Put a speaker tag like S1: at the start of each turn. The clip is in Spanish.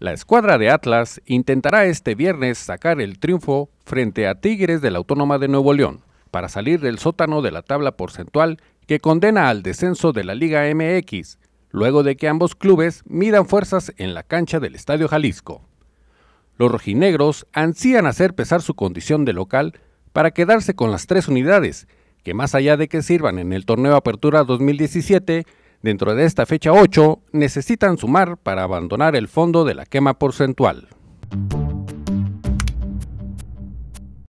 S1: La escuadra de Atlas intentará este viernes sacar el triunfo frente a Tigres de la Autónoma de Nuevo León para salir del sótano de la tabla porcentual que condena al descenso de la Liga MX, luego de que ambos clubes midan fuerzas en la cancha del Estadio Jalisco. Los rojinegros ansían hacer pesar su condición de local para quedarse con las tres unidades, que más allá de que sirvan en el torneo Apertura 2017, Dentro de esta fecha 8, necesitan sumar para abandonar el fondo de la quema porcentual.